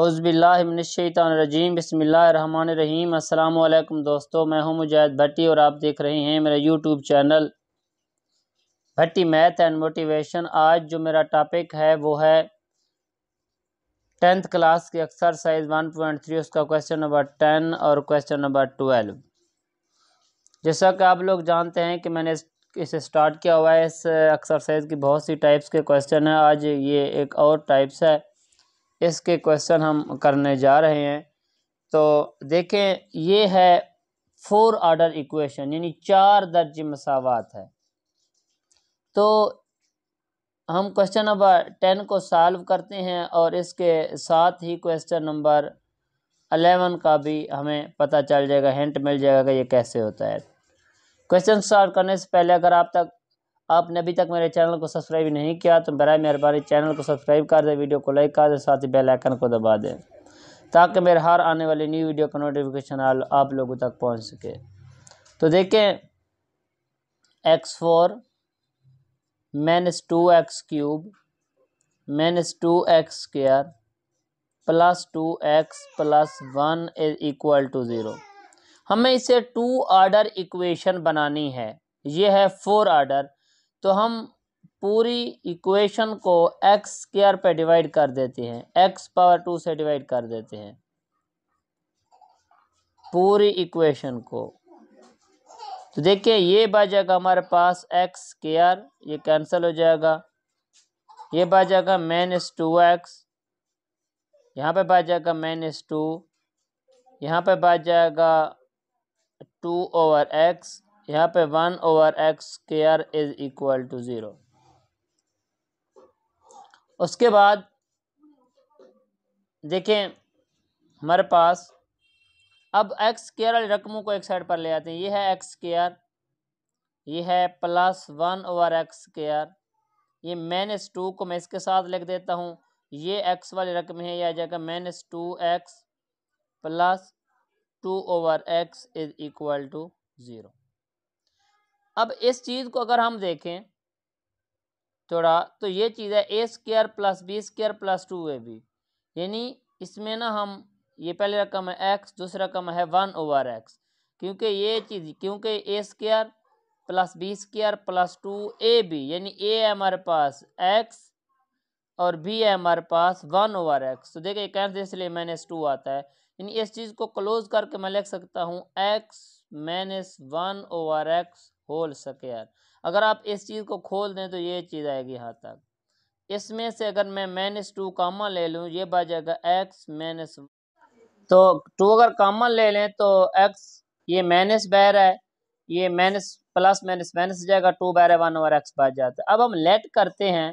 अउज़बिल्लिमिनशैतरजीम बसमीम अल्लाम दोस्तों मैं हूं मुजाहिद भट्टी और आप देख रहे हैं मेरा YouTube channel Bhatti math and motivation आज जो मेरा टॉपिक है वो है टेंथ क्लास की एक्सरसाइज वन पॉइंट थ्री उसका क्वेश्चन नंबर टेन और क्वेश्चन नंबर टवेल्व जैसा कि आप लोग जानते हैं कि मैंने इसे स्टार्ट किया हुआ है इस एक्सरसाइज की बहुत सी टाइप्स के क्वेश्चन हैं आज ये एक और टाइप्स है इसके क्वेश्चन हम करने जा रहे हैं तो देखें ये है फोर आर्डर इक्वेशन यानी चार दर्ज मसावत है तो हम क्वेश्चन नंबर टेन को सॉल्व करते हैं और इसके साथ ही क्वेश्चन नंबर अलेवन का भी हमें पता चल जाएगा हिंट मिल जाएगा कि ये कैसे होता है क्वेश्चन सॉल्व करने से पहले अगर आप तक आपने अभी तक मेरे चैनल को सब्सक्राइब नहीं किया तो बर मेहरबानी चैनल को सब्सक्राइब कर दें वीडियो को लाइक कर दें साथ ही बेलाइकन को दबा दें ताकि मेरे हर आने वाली न्यू वीडियो का नोटिफिकेशन आप लोगों तक पहुँच सके तो देखें X four minus two X cube minus two X square plus two X plus one is equal to zero हमें इसे टू आर्डर इक्वेशन बनानी है ये है फोर आर्डर तो हम पूरी इक्वेशन को एक्स स्क्र पे डिवाइड कर देते हैं एक्स पावर टू से डिवाइड कर देते हैं पूरी इक्वेशन को तो देखिए ये बच जाएगा हमारे पास एक्स स्क्र ये कैंसिल हो जाएगा ये बच जाएगा माइनस टू एक्स यहाँ पे बच जाएगा माइनस टू यहाँ पे बच जाएगा टू ओवर एक्स यहाँ पे one over X square is equal to zero उसके बाद देखें हमारे पास अब एक्स केयर वाली रकमों को एक साइड पर ले आते हैं ये है एक्स केयर ये है plus one over X square ये माइनस टू को मैं इसके साथ लिख देता हूँ ये एक्स वाली रकम है यह आ जाएगा minus two X plus two over x is equal to zero अब इस चीज़ को अगर हम देखें थोड़ा तो ये चीज़ है A square plus B square plus two A B यानी इसमें ना हम ये पहली रकम है एक्स दूसरा रकम है वन ओवर एक्स क्योंकि ये चीज़ क्योंकि A square plus B square plus two A B यानी ए है हमारे पास एक्स और बी है हमारे पास वन ओवर एक्स तो देखिए कैंसिल इसलिए माइनस टू आता है यानी इस चीज़ को क्लोज करके मैं लिख सकता हूँ X minus one over X whole square अगर आप इस चीज़ को खोल दें तो ये चीज़ आएगी यहाँ तक इसमें से अगर मैं माइनस टू कामा ले लूँ ये बच जाएगा एक्स माइनस तो टू अगर कामा ले लें तो एक्स ये माइनस बह है ये माइनस प्लस माइनस माइनस जाएगा टू बह है वन और एक्स बच जाता है अब हम लेट करते हैं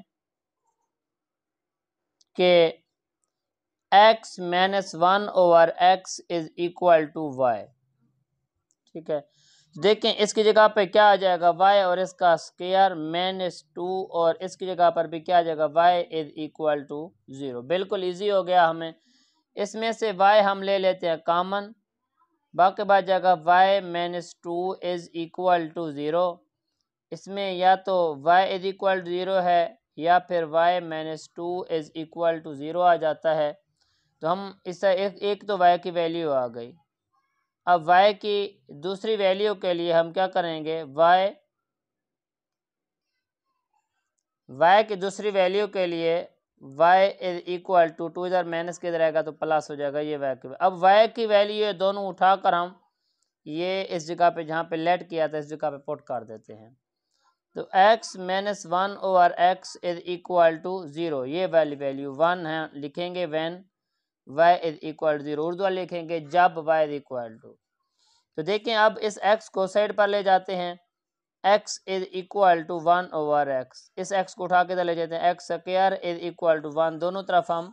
कि X minus one over x is equal to Y ठीक है देखें इसकी जगह पर क्या आ जाएगा वाई और इसका स्केयर माइनस टू और इसकी जगह पर भी क्या आ जाएगा Y is equal to zero बिल्कुल इजी हो गया हमें इसमें से वाई हम ले लेते हैं कॉमन बाकी बात जाएगा Y minus two is equal to zero इसमें या तो Y is equal to zero है या फिर Y minus two is equal to zero आ जाता है तो हम इससे एक, एक तो वाई की वैल्यू आ गई अब y की दूसरी वैल्यू के लिए हम क्या करेंगे y y की दूसरी वैल्यू के लिए Y is equal to two इधर माइनस के इधर आएगा तो प्लस हो जाएगा ये वाई की अब वाई की वैल्यू ये दोनों उठाकर हम ये इस जगह पे जहाँ पे लेट किया था इस जगह पे पुट कर देते हैं तो x minus one over x is equal to zero ये वाली वैल्यू वन है लिखेंगे when y is equal to zero उर्दू लिखेंगे जब y इज इक्वल टू तो देखें अब इस x को साइड पर ले जाते हैं x is equal to one over x इस x को उठा के ले जाते हैं X square is equal to one दोनों तरफ हम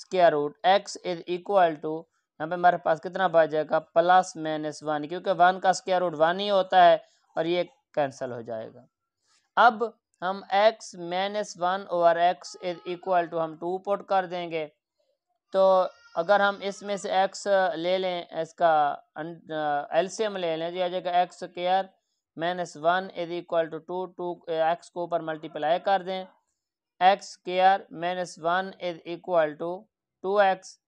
square root x is equal to यहाँ पे हमारे पास कितना बच जाएगा प्लस माइनस वन क्योंकि वन का स्केयर रूट वन ही होता है और ये कैंसिल हो जाएगा अब हम x minus one over x is equal to हम टू पुट कर देंगे तो अगर हम इसमें से एक्स ले लें इसका अं, एल्सियम ले लें तो आ जाएगा X square minus one is equal to two two X को ऊपर मल्टीप्लाई कर दें X square minus one is equal to two X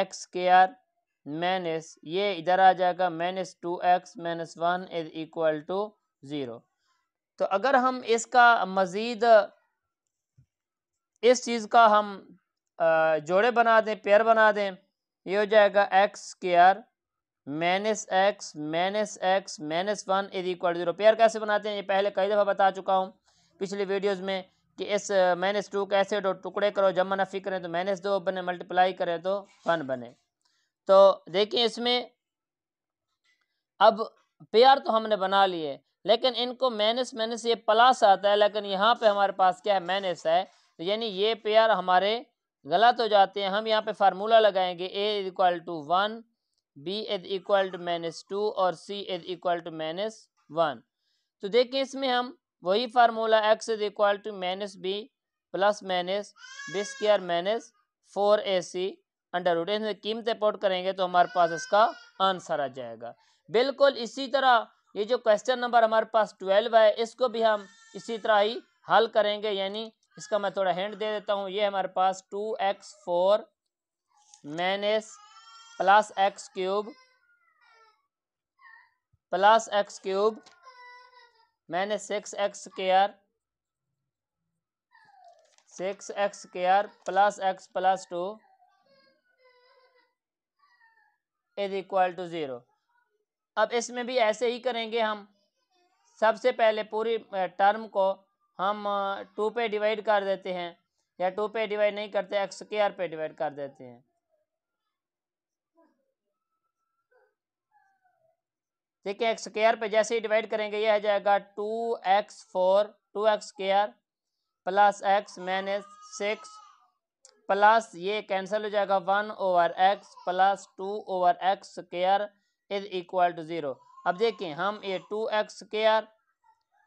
X square minus ये इधर आ जाएगा minus two X minus one is equal to zero तो अगर हम इसका मज़ीद इस चीज़ का हम जोड़े बना दें पेयर बना दें ये हो जाएगा X square minus X minus X minus one is equal zero pair कैसे बनाते हैं ये पहले कई दफ़ा बता चुका हूँ पिछले वीडियोज़ में कि इस माइनस टू कैसे दो टुकड़े करो जब मनफी करें तो माइनस दो बने मल्टीप्लाई करें तो वन बने तो देखिए इसमें अब पेयर तो हमने बना लिए लेकिन इनको माइनस माइनस ये प्लस आता है लेकिन यहाँ पे हमारे पास क्या है माइनस है तो यानी ये पेयर हमारे गलत हो जाते हैं हम यहाँ पे फार्मूला लगाएंगे A is equal to one B is equal to minus two और C is equal to minus one तो देखिए इसमें हम वही formula X is equal to minus B plus minus B square minus four A C under root इसमें कीमतें pot करेंगे तो हमारे पास इसका आंसर आ जाएगा बिल्कुल इसी तरह ये जो क्वेश्चन नंबर हमारे पास ट्वेल्व है इसको भी हम इसी तरह ही हल करेंगे यानी इसका मैं थोड़ा हैंड दे देता हूँ ये हमारे पास two x four minus plus x cube plus x cube minus six x square six x square plus x plus two is equal to zero अब इसमें भी ऐसे ही करेंगे हम सबसे पहले पूरी टर्म को हम टू पे डिवाइड कर देते हैं या टू पे डिवाइड नहीं करते एक्स के आर पे डिवाइड कर देते हैं देखिए एक्स के आर पे जैसे ही डिवाइड करेंगे यह आ जाएगा two x four two x के आर plus x minus six plus ये कैंसिल हो जाएगा one over x plus two over x के इज इक्वल टू ज़ीरो अब देखिए हम ये टू एक्स के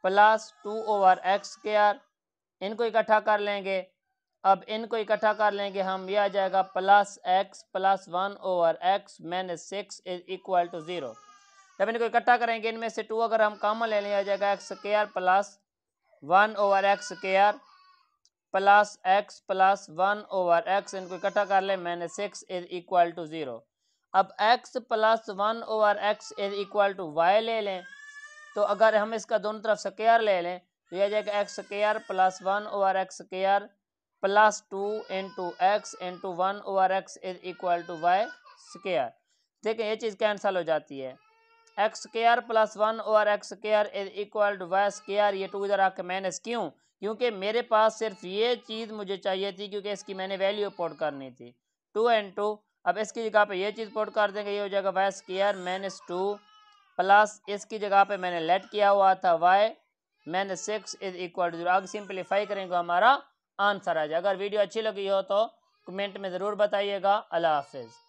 plus two over x square इनको इकट्ठा कर लेंगे अब इनको इकट्ठा कर लेंगे हम यह आ जाएगा plus x plus one over x minus six is equal to zero जब इनको इकट्ठा करेंगे इनमें से टू अगर हम कॉमन ले आ जाएगा x square plus one over x square plus x plus one over x इनको इकट्ठा कर लें minus six is equal to zero अब x plus one over x is equal to y ले लें तो अगर हम इसका दोनों तरफ स्केयर ले लें तो यह जाएगा x square plus one over x square plus two into x into one over x is equal to y square देखें ये चीज़ कैंसल हो जाती है x square plus one over x square is equal to y square ये two इधर आके minus क्यों क्योंकि मेरे पास सिर्फ ये चीज़ मुझे चाहिए थी क्योंकि इसकी मैंने वैल्यू पोर्ट करनी थी टू एंड टू अब इसकी जगह पे ये चीज़ पोर्ट कर देंगे ये हो जाएगा y square minus two plus इसकी जगह पे मैंने लेट किया हुआ था वाई मैंने six is equal to zero simplify करेंगे हमारा आंसर आ जाए अगर वीडियो अच्छी लगी हो तो कमेंट में ज़रूर बताइएगा अल्लाह हाफिज़